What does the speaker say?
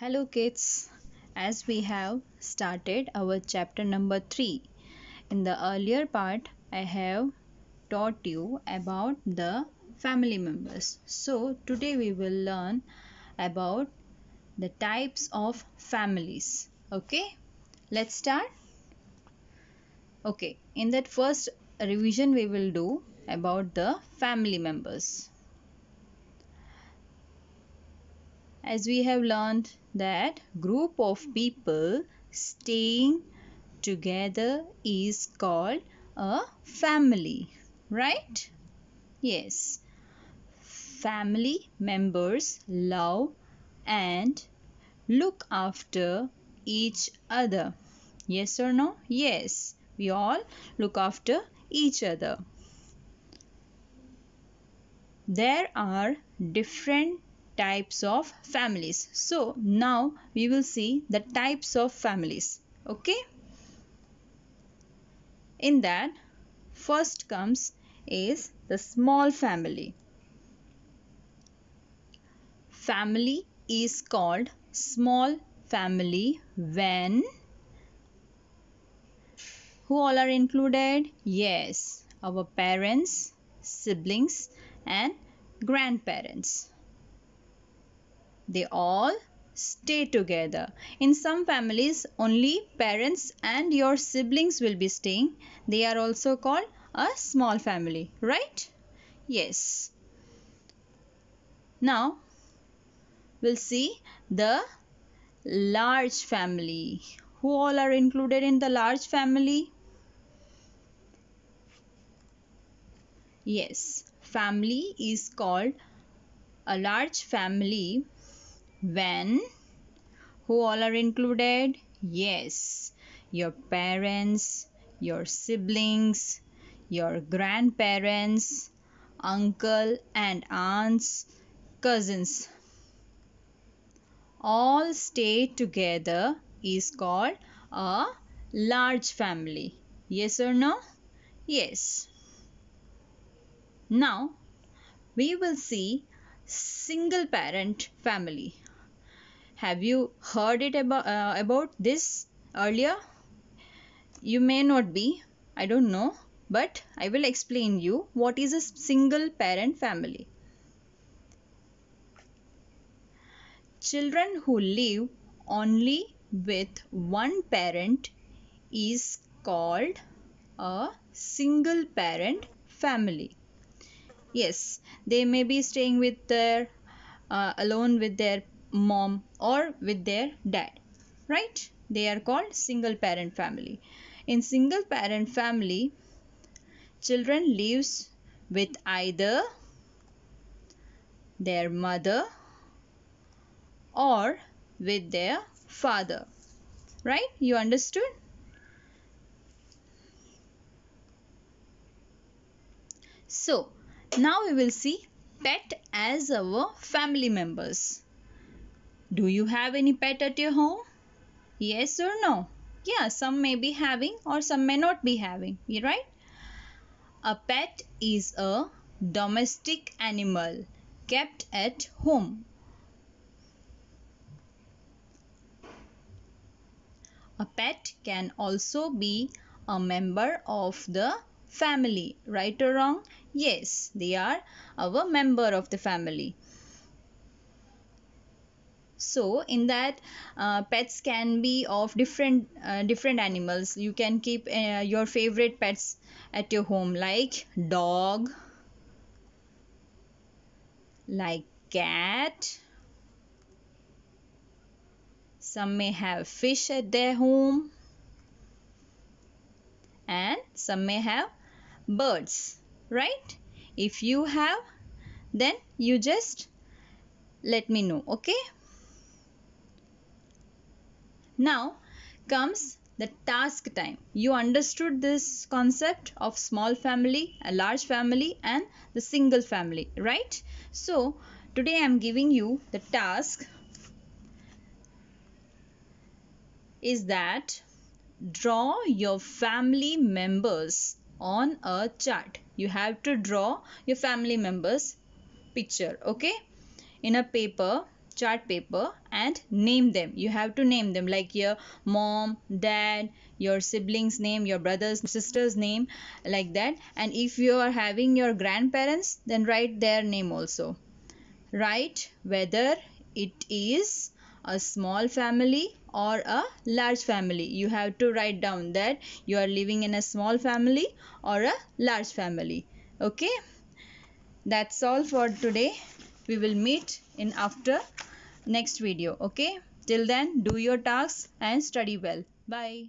Hello kids, as we have started our chapter number 3. In the earlier part, I have taught you about the family members. So today we will learn about the types of families. Okay, let's start okay in that first revision we will do about the family members. As we have learned that group of people staying together is called a family, right? Yes. Family members love and look after each other. Yes or no? Yes. We all look after each other. There are different types of families. So now we will see the types of families. Okay. In that first comes is the small family. Family is called small family when who all are included? Yes, our parents, siblings and grandparents. They all stay together. In some families, only parents and your siblings will be staying. They are also called a small family, right? Yes. Now, we'll see the large family. Who all are included in the large family? Yes, family is called a large family when who all are included? Yes, your parents, your siblings, your grandparents, uncle and aunts, cousins. All stay together is called a large family. Yes or no? Yes. Now we will see single parent family. Have you heard it about, uh, about this earlier? You may not be, I don't know, but I will explain you what is a single parent family. Children who live only with one parent is called a single parent family yes they may be staying with their uh, alone with their mom or with their dad right they are called single parent family in single parent family children lives with either their mother or with their father right you understood so now we will see pet as our family members. Do you have any pet at your home? Yes or no? Yeah, some may be having or some may not be having, You right? A pet is a domestic animal kept at home. A pet can also be a member of the family. Right or wrong? Yes, they are our member of the family. So in that uh, pets can be of different uh, different animals. You can keep uh, your favorite pets at your home like dog, like cat. Some may have fish at their home and some may have birds right if you have then you just let me know okay now comes the task time you understood this concept of small family a large family and the single family right so today i am giving you the task is that draw your family members on a chart you have to draw your family members picture okay in a paper chart paper and name them you have to name them like your mom dad your siblings name your brother's sister's name like that and if you are having your grandparents then write their name also write whether it is a small family or a large family you have to write down that you are living in a small family or a large family okay that's all for today we will meet in after next video okay till then do your tasks and study well bye